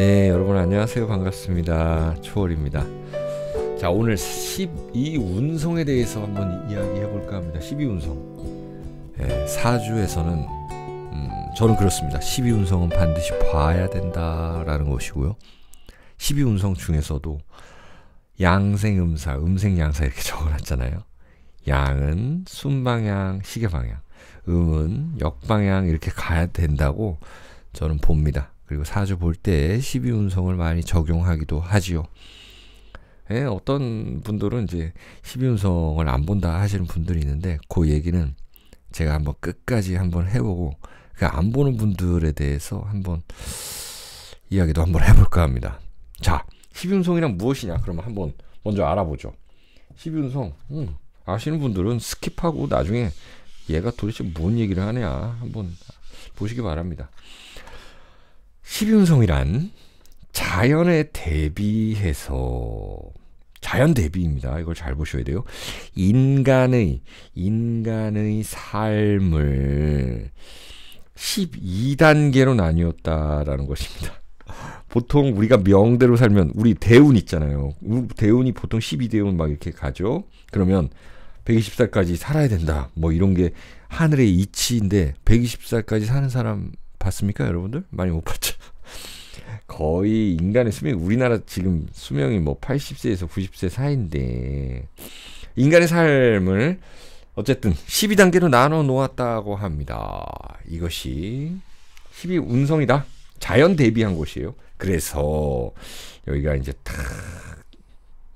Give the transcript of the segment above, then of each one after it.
네, 여러분 안녕하세요. 반갑습니다. 초월입니다. 자, 오늘 12운송에 대해서 한번 이야기해 볼까 합니다. 12운송. 네, 예, 사주에서는 음, 저는 그렇습니다. 12운송은 반드시 봐야 된다라는 것이고요. 12운송 중에서도 양생 음사, 음생 양사 이렇게 적어 놨잖아요. 양은 순방향, 시계방향, 음은 역방향 이렇게 가야 된다고 저는 봅니다. 그리고 사주 볼때 12운성을 많이 적용하기도 하지요. 예, 어떤 분들은 이제 12운성을 안 본다 하시는 분들이 있는데 그 얘기는 제가 한번 끝까지 한번 해보고 그안 보는 분들에 대해서 한번 이야기도 한번 해볼까 합니다. 자, 12운성이란 무엇이냐? 그러면 한번 먼저 알아보죠. 12운성, 음, 아시는 분들은 스킵하고 나중에 얘가 도대체 뭔 얘기를 하냐 한번 보시기 바랍니다. 십윤성이란 자연에 대비해서 자연 대비입니다. 이걸 잘 보셔야 돼요. 인간의 인간의 삶을 12단계로 나뉘었다라는 것입니다. 보통 우리가 명대로 살면 우리 대운 있잖아요. 대운이 보통 12대운 막 이렇게 가죠. 그러면 120살까지 살아야 된다. 뭐 이런 게 하늘의 이치인데 120살까지 사는 사람 봤습니까, 여러분들? 많이 못 봤죠. 거의 인간의 수명, 이 우리나라 지금 수명이 뭐 80세에서 90세 사이인데, 인간의 삶을 어쨌든 12단계로 나눠 놓았다고 합니다. 이것이 12 운성이다. 자연 대비한 곳이에요. 그래서 여기가 이제 탁,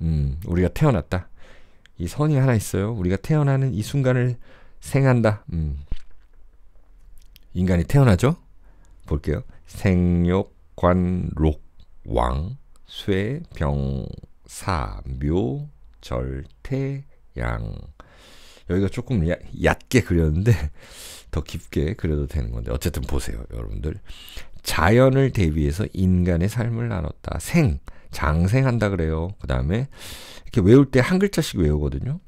음, 우리가 태어났다. 이 선이 하나 있어요. 우리가 태어나는 이 순간을 생한다. 음. 인간이 태어나죠? 볼게요. 생욕, 관, 록, 왕, 쇠, 병, 사, 묘, 절, 태, 양. 여기가 조금 야, 얕게 그렸는데 더 깊게 그려도 되는 건데 어쨌든 보세요 여러분들 자연을 대비해서 인간의 삶을 나눴다 생 장생한다 그래요 그 다음에 이렇게 외울 때 한 글자씩 외우거든요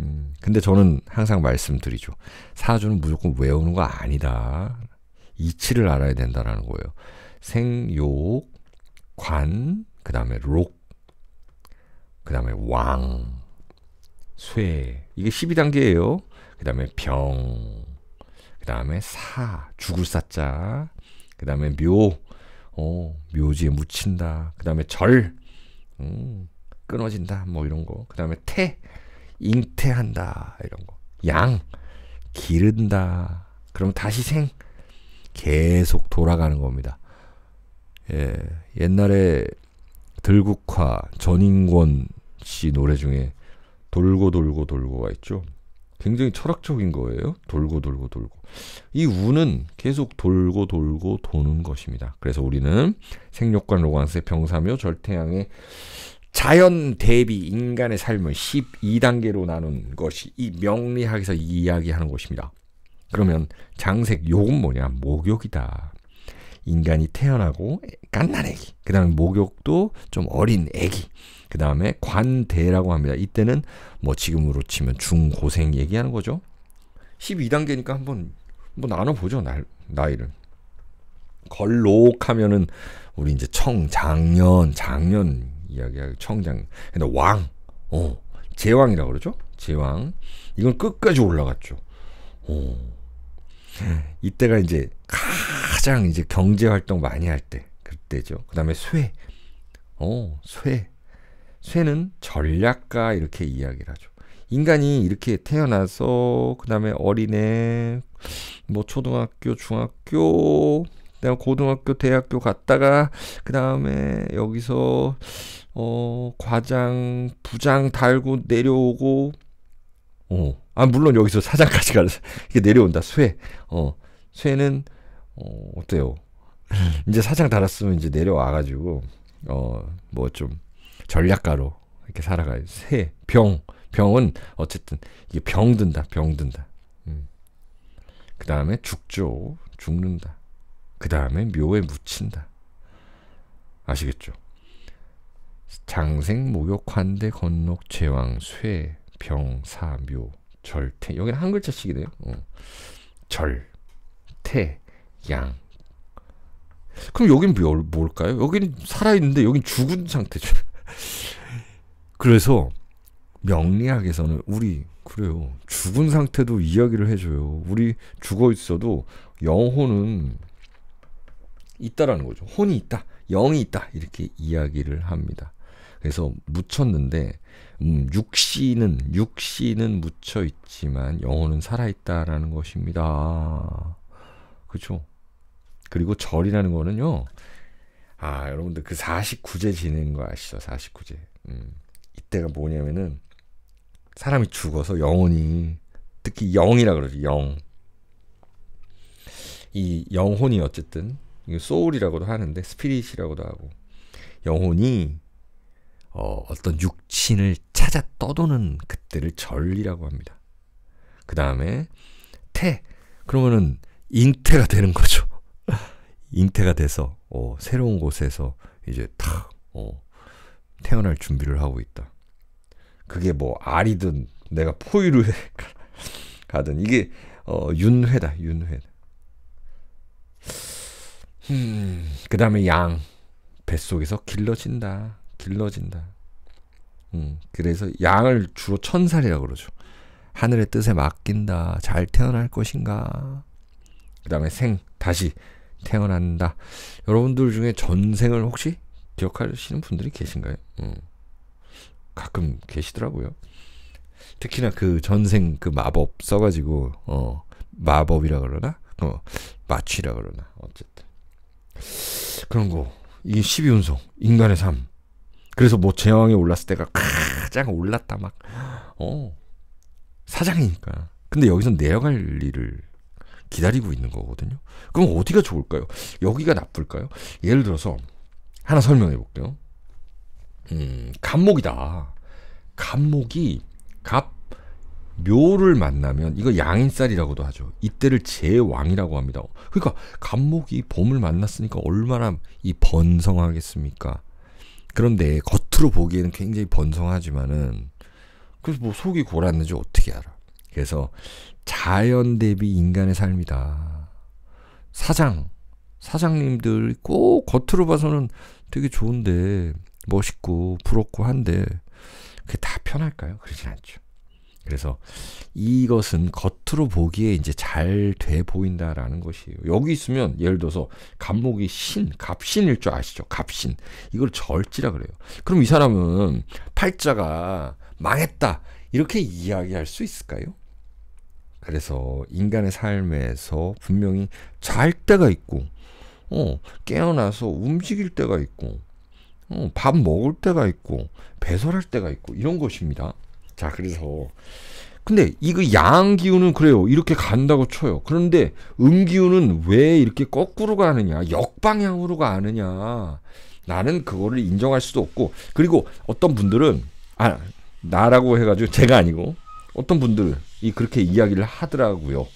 음, 근데 저는 항상 말씀드리죠 사주는 무조건 외우는 거 아니다 이치를 알아야 된다라는 거예요. 생욕, 관, 그 다음에 록, 그 다음에 왕, 쇠. 이게 12단계예요. 그 다음에 병, 그 다음에 사, 죽을 사자, 그 다음에 묘, 어, 묘지에 묻힌다. 그 다음에 절, 음, 끊어진다. 뭐 이런 거. 그 다음에 태, 잉태한다. 이런 거. 양, 기른다. 그럼 다시 생, 계속 돌아가는 겁니다. 예, 옛날에 들국화 전인권 씨 노래 중에 돌고 돌고 돌고가 있죠. 굉장히 철학적인 거예요. 돌고 돌고 돌고. 이 우는 계속 돌고 돌고 도는 것입니다. 그래서 우리는 생육관 로광스의 병사묘 절태양의 자연 대비 인간의 삶을 12단계로 나눈 것이 이 명리학에서 이야기하는 것입니다. 그러면 장색 욕은 뭐냐? 목욕이다. 인간이 태어나고 깐난애기그 다음에 목욕도 좀 어린 애기, 그 다음에 관대라고 합니다. 이때는 뭐 지금으로 치면 중고생 얘기하는 거죠. 12단계니까 한번 뭐 나눠보죠, 날, 나이를. 걸록 하면은 우리 이제 청장년, 장년 이야기하고 청장, 근데 왕, 어, 제왕이라고 그러죠? 제왕. 이건 끝까지 올라갔죠. 어. 음. 이때가 이제 가장 이제 경제 활동 많이 할 때 그때죠. 그다음에 쇠. 어, 쇠. 쇠는 전략가 이렇게 이야기를 하죠. 인간이 이렇게 태어나서 그다음에 어린애 뭐 초등학교, 중학교, 그다음 고등학교, 대학교 갔다가 그다음에 여기서 어 과장, 부장 달고 내려오고 어. 아, 물론 여기서 사장까지 가, 서 이게 내려온다. 쇠. 어. 쇠는, 어, 어때요? 이제 사장 달았으면 이제 내려와가지고, 어, 뭐 좀 전략가로 이렇게 살아가요. 새, 병. 병은 어쨌든 이게 병든다. 병든다. 음. 그 다음에 죽죠. 죽는다. 그 다음에 묘에 묻힌다. 아시겠죠? 장생 목욕 환대 건록 제왕 쇠 병사묘 절태 여기는 한 글자씩이네요. 어. 절태양 그럼 여긴 뭘, 뭐, 뭘까요? 여긴 살아있는데 여긴 죽은 상태죠. 그래서 명리학에서는 우리 그래요. 죽은 상태도 이야기를 해줘요. 우리 죽어 있어도 영혼은 있다라는 거죠. 혼이 있다, 영이 있다 이렇게 이야기를 합니다. 그래서 묻혔는데 음, 육시는 육시는 묻혀 있지만 영혼은 살아 있다라는 것입니다. 그렇죠? 그리고 절이라는 거는요. 아, 여러분들 그 49제 지낸거 아시죠? 49제. 음, 이때가 뭐냐면은 사람이 죽어서 영혼이 특히 영이라 그러죠. 영. 이 영혼이 어쨌든 소울이라고도 하는데 스피릿이라고도 하고 영혼이 어, 어떤 육신을 찾아 떠도는 그때를 절이라고 합니다. 그 다음에 태 그러면은 잉태가 되는 거죠. 잉태가 돼서 어, 새로운 곳에서 이제 탁 어, 태어날 준비를 하고 있다. 그게 뭐 알이든 내가 포유를 가든 이게 어, 윤회다 윤회. 음, 그 다음에 양 뱃속에서 길러진다. 길러진다. 음, 그래서 양을 주로 천살이라고 그러죠. 하늘의 뜻에 맡긴다. 잘 태어날 것인가. 그 다음에 생, 다시 태어난다. 여러분들 중에 전생을 혹시 기억하시는 분들이 계신가요? 음, 가끔 계시더라고요. 특히나 그 전생 그 마법 써가지고 어 마법이라 그러나 어 마취라 그러나 어쨌든 그런 거이게 12운송 인간의 삶 그래서 뭐 제왕에 올랐을 때가 가장 올랐다 막 어, 사장이니까. 근데 여기서 내려갈 일을 기다리고 있는 거거든요. 그럼 어디가 좋을까요? 여기가 나쁠까요? 예를 들어서 하나 설명해 볼게요. 음, 갑목이다. 갑목이 갑 묘를 만나면 이거 양인살이라고도 하죠. 이때를 제왕이라고 합니다. 그러니까 갑목이 봄을 만났으니까 얼마나 이 번성하겠습니까? 그런데 겉으로 보기에는 굉장히 번성하지만은 그래서 뭐 속이 골았는지 어떻게 알아? 그래서 자연 대비 인간의 삶이다. 사장, 사장님들 꼭 겉으로 봐서는 되게 좋은데 멋있고 부럽고 한데 그게 다 편할까요? 그러진 않죠. 그래서 이것은 겉으로 보기에 이제 잘 돼 보인다라는 것이에요. 여기 있으면 예를 들어서 갑목이 신, 갑신일 줄 아시죠? 갑신. 이걸 절지라 그래요. 그럼 이 사람은 팔자가 망했다. 이렇게 이야기할 수 있을까요? 그래서 인간의 삶에서 분명히 잘 때가 있고, 어, 깨어나서 움직일 때가 있고, 어, 밥 먹을 때가 있고, 배설할 때가 있고, 이런 것입니다. 자, 그래서 근데 이거 양 기운은 그래요. 이렇게 간다고 쳐요. 그런데 음 기운은 왜 이렇게 거꾸로 가느냐, 역방향으로 가느냐. 나는 그거를 인정할 수도 없고 그리고 어떤 분들은 아 나라고 해가지고 제가 아니고 어떤 분들이 그렇게 이야기를 하더라고요.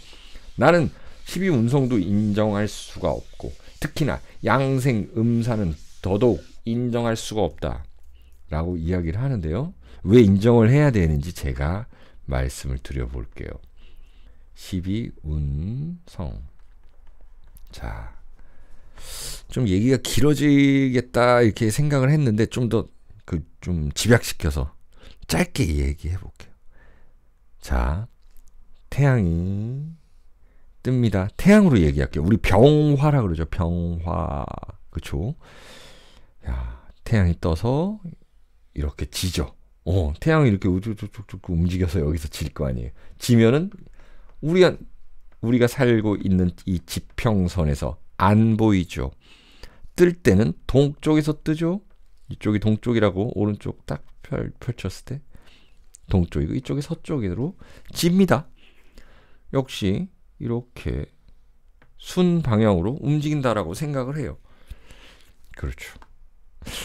나는 12 운성도 인정할 수가 없고 특히나 양생 음사는 더더욱 인정할 수가 없다라고 이야기를 하는데요. 왜 인정을 해야 되는지 제가 말씀을 드려볼게요. 12 운성 자, 좀 얘기가 길어지겠다 이렇게 생각을 했는데 좀 더 그좀 그 집약시켜서 짧게 얘기해 볼게요. 자, 태양이 뜹니다. 태양으로 얘기할게요. 우리 병화라 그러죠. 병화. 그쵸? 야, 태양이 떠서 이렇게 지죠. 어, 태양이 이렇게 우쭈쭈쭈 움직여서 여기서 질 거 아니에요. 지면은 우리가 우리가 살고 있는 이 지평선에서 안 보이죠. 뜰 때는 동쪽에서 뜨죠. 이쪽이 동쪽이라고 오른쪽 딱 펼, 쳤을 때 동쪽이고 이쪽이 서쪽으로 집니다. 역시 이렇게 순 방향으로 움직인다라고 생각을 해요. 그렇죠.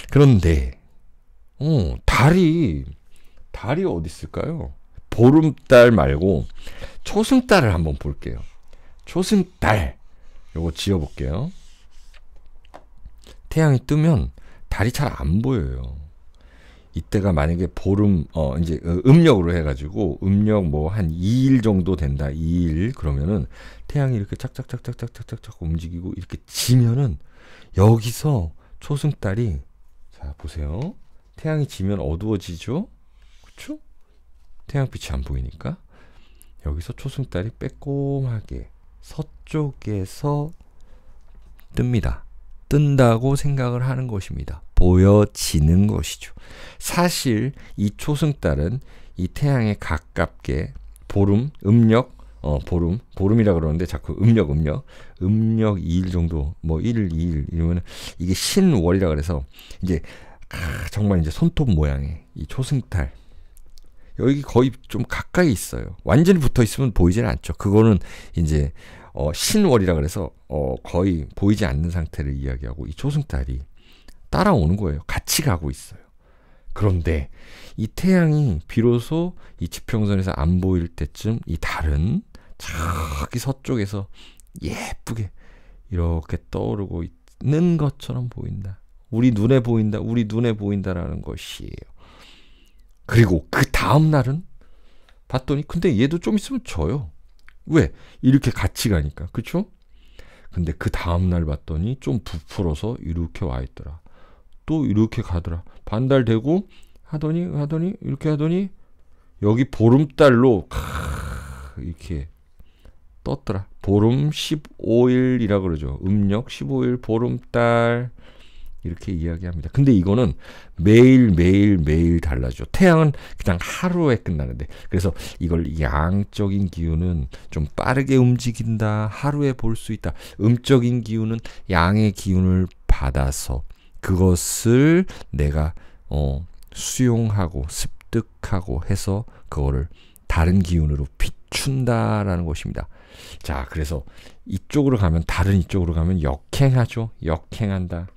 그런데 어, 달이 달이 어디 있을까요? 보름달 말고 초승달을 한번 볼게요. 초승달 요거 지어볼게요. 태양이 뜨면 달이 잘 안 보여요. 이때가 만약에 보름 어 이제 음력으로 해가지고 음력 뭐 한 2일 정도 된다 2일 그러면은 태양이 이렇게 착착착착착착착 움직이고 이렇게 지면은 여기서 초승달이 자 보세요 태양이 지면 어두워지죠? 그쵸? 태양빛이 안 보이니까. 여기서 초승달이 빼꼼하게 서쪽에서 뜹니다. 뜬다고 생각을 하는 것입니다. 보여지는 것이죠. 사실 이 초승달은 이 태양에 가깝게 보름, 음력, 어, 보름, 보름이라 그러는데 자꾸 음력, 음력, 음력 2일 정도, 뭐 1일, 2일 이러면 이게 신월이라 그래서 이제 아, 정말 이제 손톱 모양의 이 초승달. 여기 거의 좀 가까이 있어요. 완전히 붙어 있으면 보이지는 않죠. 그거는 이제 어, 신월이라 그래서 어, 거의 보이지 않는 상태를 이야기하고 이 초승달이 따라오는 거예요. 같이 가고 있어요. 그런데 이 태양이 비로소 이 지평선에서 안 보일 때쯤 이 달은 저기 서쪽에서 예쁘게 이렇게 떠오르고 있는 것처럼 보인다. 우리 눈에 보인다, 우리 눈에 보인다라는 것이에요. 그리고 그 다음 날은 봤더니 근데 얘도 좀 있으면 져요. 왜? 이렇게 같이 가니까. 그쵸? 근데 그 다음 날 봤더니 좀 부풀어서 이렇게 와 있더라. 또 이렇게 가더라. 반달되고 하더니 하더니 이렇게 하더니 여기 보름달로 캬, 이렇게 떴더라. 보름 15일이라 그러죠. 음력 15일 보름달 이렇게 이야기합니다. 근데 이거는 매일 매일 매일 달라져. 태양은 그냥 하루에 끝나는데 그래서 이걸 양적인 기운은 좀 빠르게 움직인다. 하루에 볼 수 있다. 음적인 기운은 양의 기운을 받아서 그것을 내가 어 수용하고 습득하고 해서 그거를 다른 기운으로 비춘다라는 것입니다. 자, 그래서 이쪽으로 가면 다른 이쪽으로 가면 역행하죠. 역행한다.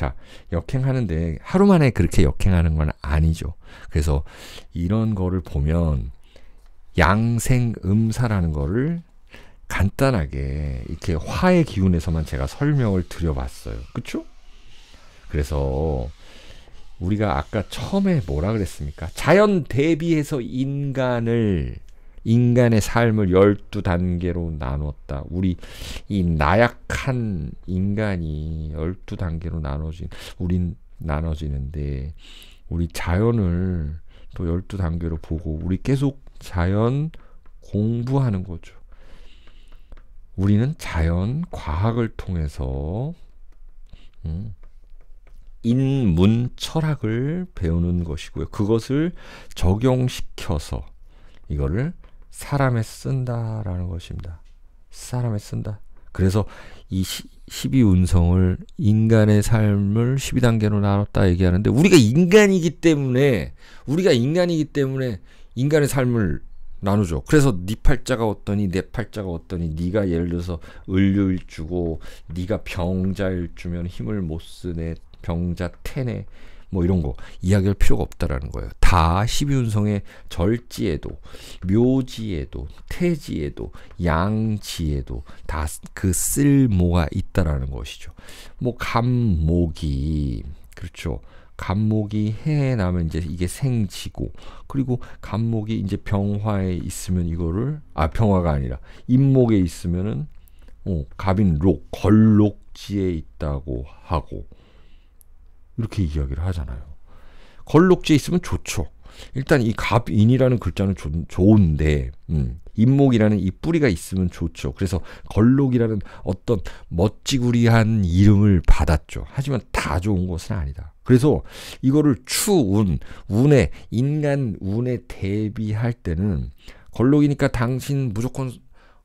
자, 역행하는데 하루 만에 그렇게 역행하는 건 아니죠. 그래서 이런 거를 보면 양생음사라는 거를 간단하게 이렇게 화의 기운에서만 제가 설명을 드려봤어요. 그쵸? 그래서 우리가 아까 처음에 뭐라 그랬습니까? 자연 대비해서 인간을 인간의 삶을 열두 단계로 나눴다. 우리 이 나약한 인간이 열두 단계로 나눠진 우린 나눠지는데 우리 자연을 또 열두 단계로 보고 우리 계속 자연 공부하는 거죠. 우리는 자연 과학을 통해서 음, 인문 철학을 배우는 것이고요. 그것을 적용시켜서 이거를 사람에 쓴다라는 것입니다. 사람에 쓴다. 그래서 이 시, 12운성을 인간의 삶을 12단계로 나눴다 얘기하는데 우리가 인간이기 때문에 우리가 인간이기 때문에 인간의 삶을 나누죠. 그래서 네 팔자가 어떠니 내 팔자가 어떠니 네가 예를 들어서 을류일주고 네가 병자일주면 힘을 못 쓰네 병자 태네 뭐 이런 거 이야기할 필요가 없다라는 거예요. 다 12운성의 절지에도 묘지에도 태지에도 양지에도 다 그 쓸모가 있다라는 것이죠. 뭐 감목이 그렇죠. 간목이 해에 나면 이제 이게 생지고 그리고 간목이 이제 병화에 있으면 이거를 아 병화가 아니라 임목에 있으면은 어, 갑인 록 걸록지에 있다고 하고 이렇게 이야기를 하잖아요. 걸록지에 있으면 좋죠. 일단 이 갑인이라는 글자는 조, 좋은데 음, 인목이라는 이 뿌리가 있으면 좋죠. 그래서 걸록이라는 어떤 멋지구리한 이름을 받았죠. 하지만 다 좋은 것은 아니다. 그래서 이거를 추운 운에 인간 운에 대비할 때는 걸록이니까 당신 무조건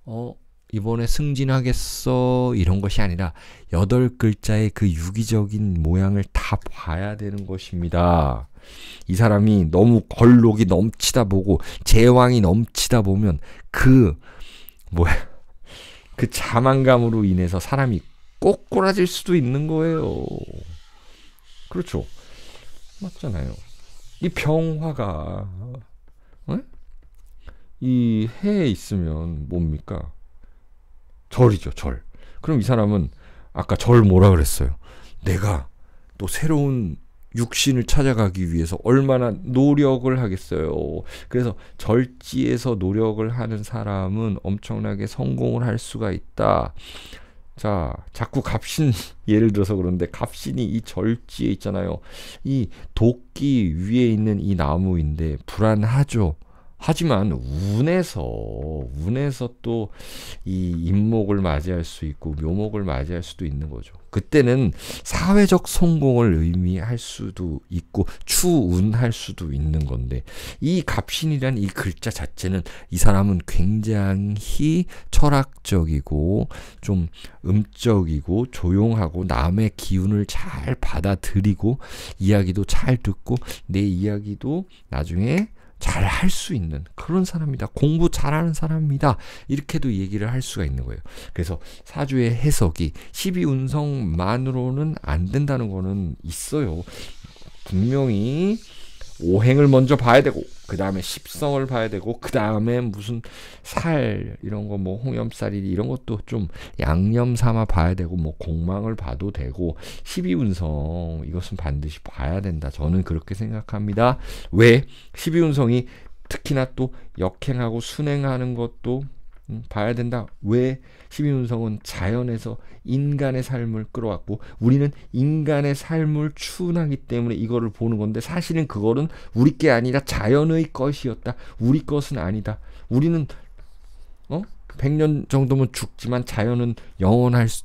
어 이번에 승진하겠어 이런 것이 아니라 여덟 글자의 그 유기적인 모양을 다 봐야 되는 것입니다. 이 사람이 너무 걸록이 넘치다 보고 제왕이 넘치다 보면 그 뭐야 그 자만감으로 인해서 사람이 꼬꾸라질 수도 있는 거예요. 그렇죠. 맞잖아요. 이 병화가 어? 이 해에 있으면 뭡니까? 절이죠, 절. 그럼 이 사람은 아까 절 뭐라 그랬어요? 내가 또 새로운 육신을 찾아가기 위해서 얼마나 노력을 하겠어요. 그래서 절지에서 노력을 하는 사람은 엄청나게 성공을 할 수가 있다. 자, 자꾸 갑신 예를 들어서 그런데 갑신이 이 절지에 있잖아요. 이 도끼 위에 있는 이 나무인데 불안하죠. 하지만 운에서 운에서 또 이 인목을 맞이할 수 있고 묘목을 맞이할 수도 있는 거죠. 그때는 사회적 성공을 의미할 수도 있고 추운할 수도 있는 건데 이 갑신이란 이 글자 자체는 이 사람은 굉장히 철학적이고 좀 음적이고 조용하고 남의 기운을 잘 받아들이고 이야기도 잘 듣고 내 이야기도 나중에 잘할수 있는 그런 사람이다. 공부 잘하는 사람이다. 이렇게도 얘기를 할 수가 있는 거예요. 그래서 사주의 해석이 12운성만으로는 안 된다는 거는 있어요. 분명히 오행을 먼저 봐야 되고 그 다음에 십성을 봐야 되고 그 다음에 무슨 살 이런 거뭐 홍염살이 이런 것도 좀 양념 삼아 봐야 되고 뭐 공망을 봐도 되고 십이운성 이것은 반드시 봐야 된다 저는 그렇게 생각합니다 왜 십이운성이 특히나 또 역행하고 순행하는 것도 음, 봐야 된다 왜 시민 운성은 자연에서 인간의 삶을 끌어왔고 우리는 인간의 삶을 추운하기 때문에 이거를 보는 건데 사실은 그거는 우리 게 아니라 자연의 것이었다. 우리 것은 아니다. 우리는 어? 100년 정도면 죽지만 자연은 영원할 수,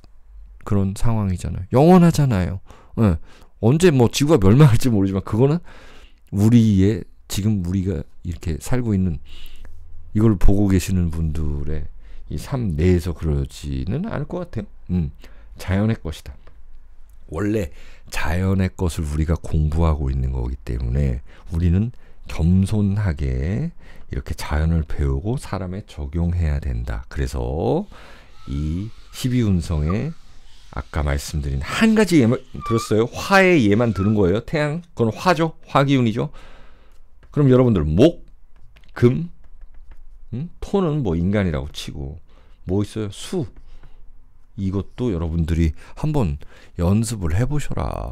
그런 상황이잖아요. 영원하잖아요. 네. 언제 뭐 지구가 멸망할지 모르지만 그거는 우리의 지금 우리가 이렇게 살고 있는 이걸 보고 계시는 분들의 이삶 내에서 그러지는 않을 것 같아요. 음, 자연의 것이다. 원래 자연의 것을 우리가 공부하고 있는 거기 때문에 우리는 겸손하게 이렇게 자연을 배우고 사람에 적용해야 된다. 그래서 이 12운성의 아까 말씀드린 한 가지 예만 들었어요. 화의 예만 들은 거예요. 태양 그건 화죠. 화기운이죠. 그럼 여러분들 목, 금, 음? 토는 뭐 인간이라고 치고 뭐 있어요? 수. 이것도 여러분들이 한번 연습을 해보셔라.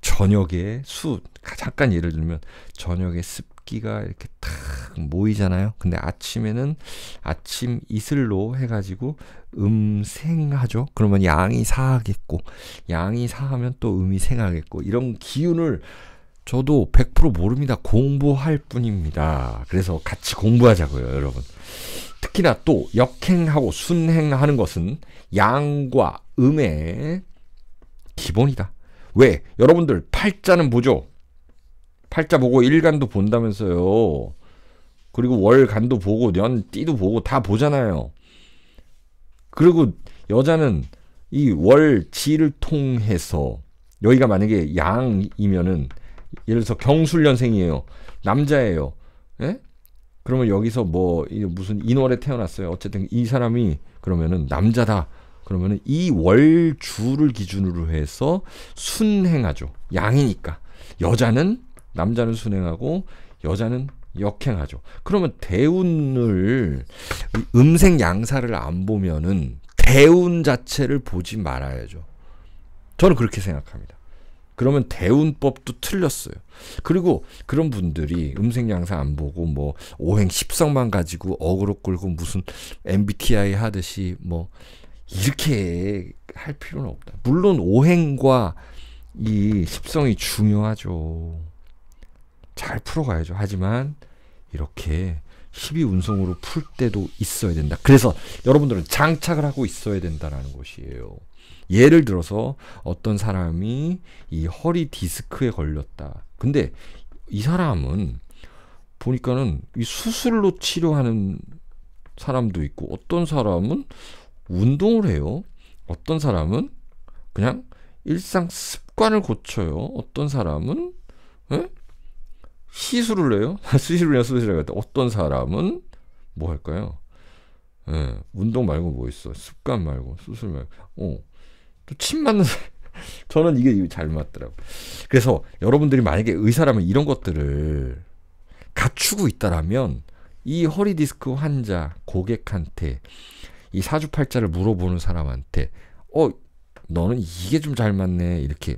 저녁에 수 잠깐 예를 들면 저녁에 습기가 이렇게 탁 모이잖아요. 근데 아침에는 아침 이슬로 해가지고 음생하죠. 그러면 양이 사하겠고 양이 사하면 또 음이 생하겠고 이런 기운을 저도 100% 모릅니다. 공부할 뿐입니다. 그래서 같이 공부하자고요, 여러분. 특히나 또 역행하고 순행하는 것은 양과 음의 기본이다. 왜? 여러분들 팔자는 보죠? 팔자 보고 일간도 본다면서요. 그리고 월간도 보고 년 띠도 보고 다 보잖아요. 그리고 여자는 이 월지를 통해서 여기가 만약에 양이면은 예를 들어서 경술년생이에요. 남자예요. 예? 그러면 여기서 뭐 무슨 인월에 태어났어요. 어쨌든 이 사람이 그러면은 남자다. 그러면은 이 월주를 기준으로 해서 순행하죠. 양이니까. 여자는 남자는 순행하고 여자는 역행하죠. 그러면 대운을 음생 양사를 안 보면은 대운 자체를 보지 말아야죠. 저는 그렇게 생각합니다. 그러면 대운법도 틀렸어요. 그리고 그런 분들이 음색 양상 안 보고 뭐 오행 십성만 가지고 어그로 끌고 무슨 MBTI 하듯이 뭐 이렇게 할 필요는 없다. 물론 오행과 이 십성이 중요하죠. 잘 풀어가야죠. 하지만 이렇게 12 운송으로 풀 때도 있어야 된다. 그래서 여러분들은 장착을 하고 있어야 된다라는 것이에요. 예를 들어서 어떤 사람이 이 허리 디스크에 걸렸다. 근데 이 사람은 보니까는 이 수술로 치료하는 사람도 있고 어떤 사람은 운동을 해요. 어떤 사람은 그냥 일상 습관을 고쳐요. 어떤 사람은 에? 예? 시술을 해요. 수술을 해요. 수술을 해요. 어떤 사람은 뭐 할까요? 예, 운동 말고 뭐 있어? 습관 말고 수술 말고. 어. 침 맞는 저는 이게 잘 맞더라고. 그래서 여러분들이 만약에 의사라면 이런 것들을 갖추고 있다라면 이 허리 디스크 환자 고객한테 이 사주팔자를 물어보는 사람한테 어 너는 이게 좀 잘 맞네 이렇게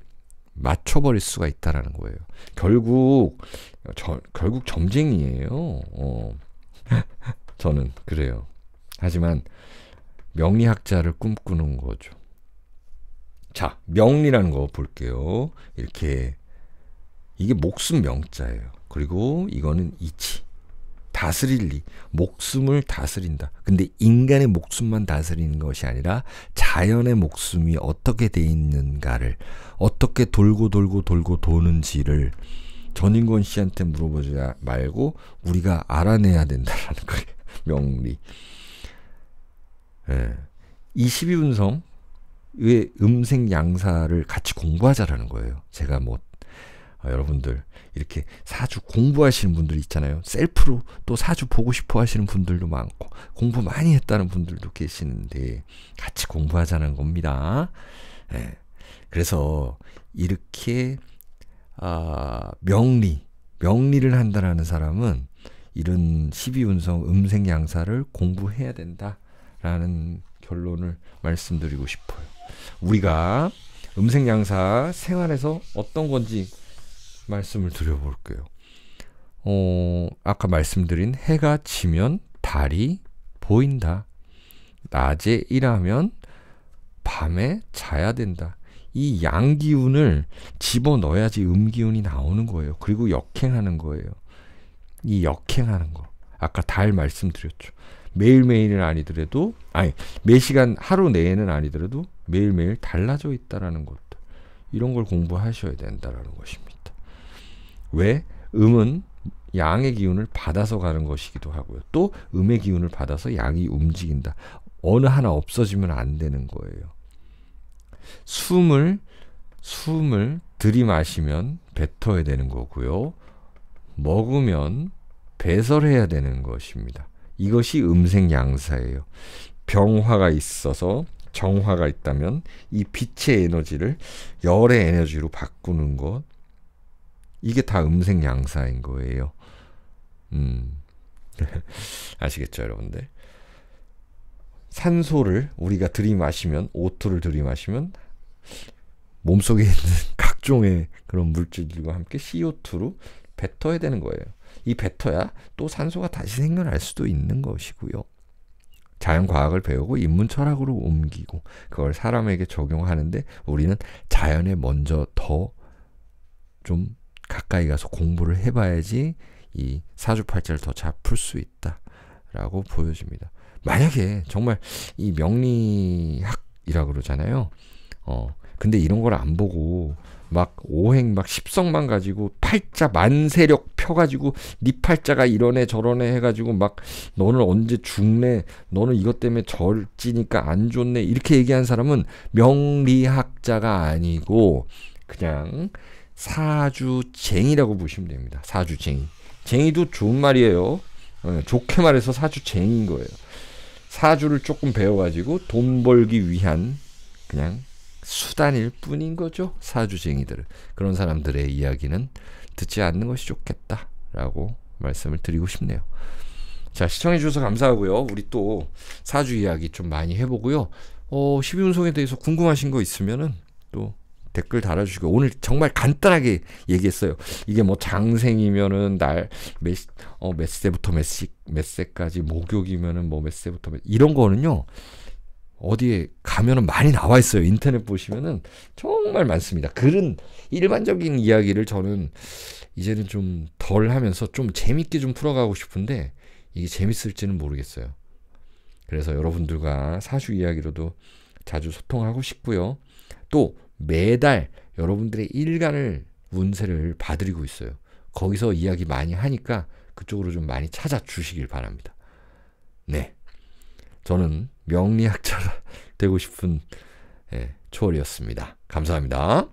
맞춰버릴 수가 있다라는 거예요. 결국 저, 결국 점쟁이에요. 어. 저는 그래요. 하지만 명리학자를 꿈꾸는 거죠. 자, 명리라는 거 볼게요. 이렇게 이게 목숨 명자예요. 그리고 이거는 이치. 다스릴 리. 목숨을 다스린다. 근데 인간의 목숨만 다스리는 것이 아니라 자연의 목숨이 어떻게 돼 있는가를 어떻게 돌고 돌고 돌고 도는지를 전인권 씨한테 물어보지 말고 우리가 알아내야 된다라는 거예요. 명리. 예. 22분성 왜 음색 양사를 같이 공부하자라는 거예요. 제가 뭐 아, 여러분들 이렇게 사주 공부하시는 분들 있잖아요. 셀프로 또 사주 보고 싶어 하시는 분들도 많고 공부 많이 했다는 분들도 계시는데 같이 공부하자는 겁니다. 예. 그래서 이렇게 아, 명리, 명리를 한다라는 사람은 이런 12운성 음색 양사를 공부해야 된다라는 결론을 말씀드리고 싶어요. 우리가 음색 양사 생활에서 어떤 건지 말씀을 드려볼게요. 어, 아까 말씀드린 해가 지면 달이 보인다. 낮에 일하면 밤에 자야 된다. 이 양기운을 집어넣어야지 음기운이 나오는 거예요. 그리고 역행하는 거예요. 이 역행하는 거. 아까 달 말씀드렸죠. 매일매일은 아니더라도, 아니, 매 시간 하루 내에는 아니더라도 매일매일 달라져 있다라는 것들 이런 걸 공부하셔야 된다라는 것입니다. 왜 음은 양의 기운을 받아서 가는 것이기도 하고요. 또 음의 기운을 받아서 양이 움직인다. 어느 하나 없어지면 안 되는 거예요. 숨을 숨을 들이마시면 뱉어야 되는 거고요. 먹으면 배설해야 되는 것입니다. 이것이 음생양사예요. 병화가 있어서 정화가 있다면 이 빛의 에너지를 열의 에너지로 바꾸는 것 이게 다 음색 양사인 거예요. 음. 아시겠죠, 여러분들? 산소를 우리가 들이마시면 오토를 들이마시면 몸속에 있는 각종의 그런 물질들과 함께 CO2로 뱉어야 되는 거예요. 이 뱉어야 또 산소가 다시 생겨날 수도 있는 것이고요. 자연과학을 배우고 인문철학으로 옮기고 그걸 사람에게 적용하는데 우리는 자연에 먼저 더 좀 가까이 가서 공부를 해봐야지 이 사주팔자를 더 잘 풀 수 있다라고 보여집니다. 만약에 정말 이 명리학이라 고 그러잖아요. 어 근데 이런 걸 안 보고 막 오행 막 십성만 가지고 팔자 만세력 펴가지고 니네 팔자가 이러네 저러네 해가지고 막 너는 언제 죽네 너는 이것 때문에 절지니까 안 좋네 이렇게 얘기한 사람은 명리학자가 아니고 그냥 사주쟁이라고 보시면 됩니다. 사주쟁이. 쟁이도 좋은 말이에요. 어, 좋게 말해서 사주쟁인 거예요. 사주를 조금 배워가지고 돈 벌기 위한 그냥 수단일 뿐인 거죠. 사주쟁이들 그런 사람들의 이야기는 듣지 않는 것이 좋겠다라고 말씀을 드리고 싶네요. 자 시청해 주셔서 감사하고요. 우리 또 사주 이야기 좀 많이 해보고요. 어, 12운송에 대해서 궁금하신 거 있으면은 또 댓글 달아주시고 오늘 정말 간단하게 얘기했어요. 이게 뭐 장생이면은 날 몇, 어, 몇 세부터 몇 시, 몇 세까지 목욕이면은 뭐 몇 세부터 몇, 이런 거는요. 어디에 가면은 많이 나와 있어요. 인터넷 보시면은 정말 많습니다. 그런 일반적인 이야기를 저는 이제는 좀 덜 하면서 좀 재밌게 좀 풀어가고 싶은데 이게 재밌을지는 모르겠어요. 그래서 여러분들과 사주 이야기로도 자주 소통하고 싶고요. 또 매달 여러분들의 일간을 운세를 봐드리고 있어요. 거기서 이야기 많이 하니까 그쪽으로 좀 많이 찾아주시길 바랍니다. 네. 저는 명리학자 되고 싶은 예, 초월이었습니다. 감사합니다.